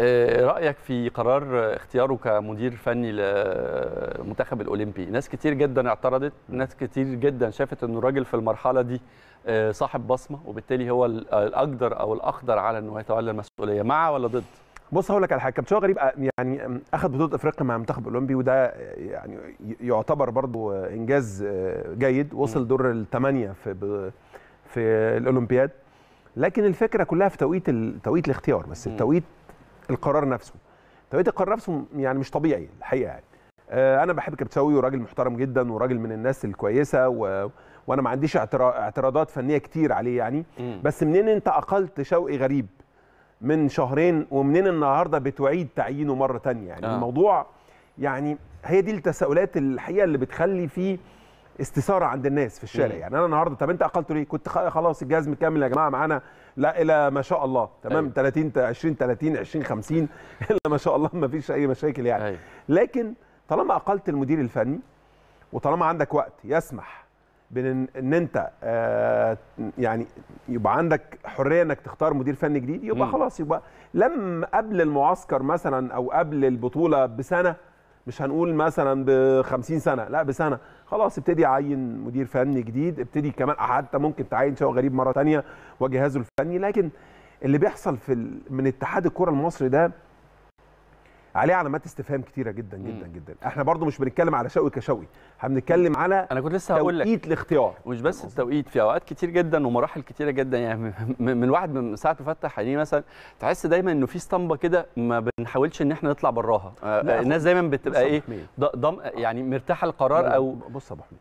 آه، رايك في قرار اختياره كمدير فني للمنتخب الاولمبي ناس كتير جدا اعترضت ناس كتير جدا شافت انه الراجل في المرحله دي آه، صاحب بصمه وبالتالي هو الاقدر او الاقدر على انه يتولى المسؤوليه مع ولا ضد بص هقول لك على حاجه كابتن غريب آه، يعني اخذ بطوله افريقيا مع المنتخب الاولمبي وده يعني يعتبر برضو انجاز جيد وصل دور الثمانيه في في الاولمبياد لكن الفكره كلها في توقيت توقيت الاختيار بس التوقيت القرار نفسه طريقه القرار نفسه يعني مش طبيعي الحقيقه يعني آه، انا بحب كبتساوي وراجل محترم جدا وراجل من الناس الكويسه و... وانا ما عنديش اعتراضات فنيه كتير عليه يعني م. بس منين انت اقلت شوقي غريب من شهرين ومنين النهارده بتعيد تعيينه مره تانية يعني آه. الموضوع يعني هي دي التساؤلات الحقيقه اللي بتخلي فيه استثاره عند الناس في الشارع يعني انا النهارده طب انت اقلته ليه كنت خلاص الجهاز مكمل يا جماعه معانا لا الى ما شاء الله تمام 30 20 30 20 50 الا ما شاء الله ما فيش اي مشاكل يعني أيوه. لكن طالما اقلت المدير الفني وطالما عندك وقت يسمح بان ان انت آه يعني يبقى عندك حريه انك تختار مدير فني جديد يبقى خلاص يبقى لم قبل المعسكر مثلا او قبل البطوله بسنه مش هنقول مثلا ب 50 سنه لا بسنه خلاص ابتدي عين مدير فني جديد ابتدي كمان حتى ممكن تعين شوقي غريب مره ثانيه وجهازه الفني لكن اللي بيحصل في من اتحاد الكره المصري ده عليه علامات استفهام كتيره جدا جدا جدا احنا برضو مش بنتكلم على شوقي كشوقي احنا بنتكلم على انا كنت لسه هقول لك توقيت الاختيار مش بس التوقيت في اوقات كتير جدا ومراحل كتيره جدا يعني من الواحد من ساعه ما فتح عينيه مثلا تحس دايما انه في اسطمبه كده ما بنحاولش ان احنا نطلع براها آه، آه، الناس دايما بتبقى ايه ضم يعني مرتاحه القرار او بص يا ابو حميد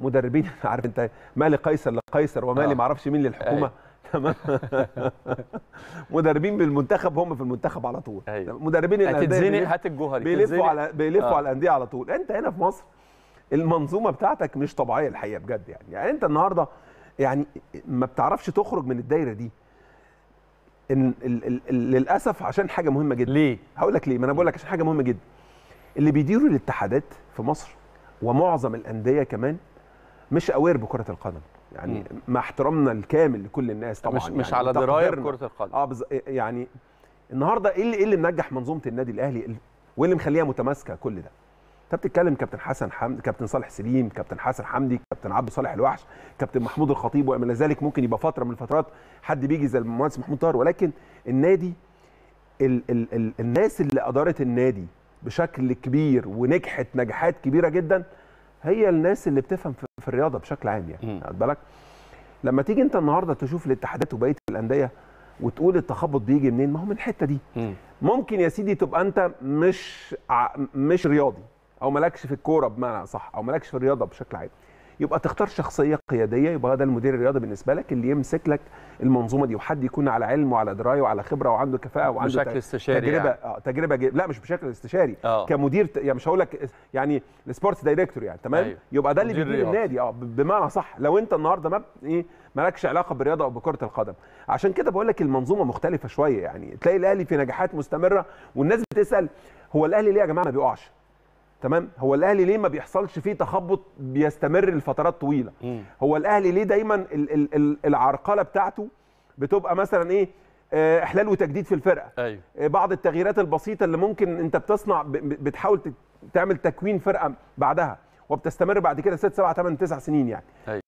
مدربين عارف انت ما لقيصر لقيصر وما آه. معرفش مين للحكومه آه. مدربين بالمنتخب هم في المنتخب على طول أيوة. مدربين هتتزنق هات الجوهري بيلفوا على بيلفوا آه. على الانديه على طول انت هنا في مصر المنظومه بتاعتك مش طبيعيه الحقيقه بجد يعني يعني انت النهارده يعني ما بتعرفش تخرج من الدايره دي إن ال ال ال للاسف عشان حاجه مهمه جدا ليه هقول لك ليه ما انا بقول لك عشان حاجه مهمه جدا اللي بيديروا الاتحادات في مصر ومعظم الانديه كمان مش اوير بكره القدم يعني مع احترامنا الكامل لكل الناس طبعا مش, يعني مش على درايه كره القدم اه بز... يعني النهارده ايه اللي ايه اللي منجح منظومه النادي الاهلي وايه اللي مخليها متماسكه كل ده انت بتتكلم كابتن حسن حمدي كابتن صالح سليم كابتن حسن حمدي كابتن عبد صالح الوحش كابتن محمود الخطيب وما ذلك ممكن يبقى فتره من الفترات حد بيجي زي المهندس محمود طاهر ولكن النادي ال ال ال الناس اللي ادارت النادي بشكل كبير ونجحت نجاحات كبيره جدا هي الناس اللي بتفهم في في الرياضه بشكل عام يعني خد بالك لما تيجي انت النهارده تشوف الاتحادات وبقيه الانديه وتقول التخبط بيجي منين ما هو من الحته دي مم. ممكن يا سيدي تبقى انت مش ع... مش رياضي او مالكش في الكوره بمعنى صح او مالكش في الرياضه بشكل عام يبقى تختار شخصيه قياديه يبقى ده المدير الرياضي بالنسبه لك اللي يمسك لك المنظومه دي وحد يكون على علم وعلى درايه وعلى خبره وعنده كفاءه وعنده بشكل استشاري تجربه يعني. آه تجربه جي... لا مش بشكل استشاري أوه. كمدير يعني مش هقول لك يعني السبورتس دايركتور يعني تمام أيوه. يبقى ده اللي بيدير النادي اه بمعنى صح لو انت النهارده ما ايه مالكش علاقه بالرياضه او بكره القدم عشان كده بقول لك المنظومه مختلفه شويه يعني تلاقي الاهلي في نجاحات مستمره والناس بتسال هو الاهلي ليه يا جماعه ما بيقعش تمام هو الاهلي ليه ما بيحصلش فيه تخبط بيستمر لفترات طويله م. هو الاهلي ليه دايما ال ال ال العرقله بتاعته بتبقى مثلا ايه آه، احلال وتجديد في الفرقه أيوه. آه، بعض التغييرات البسيطه اللي ممكن انت بتصنع بتحاول تعمل تكوين فرقه بعدها وبتستمر بعد كده 6 7 8 9 سنين يعني أيوه.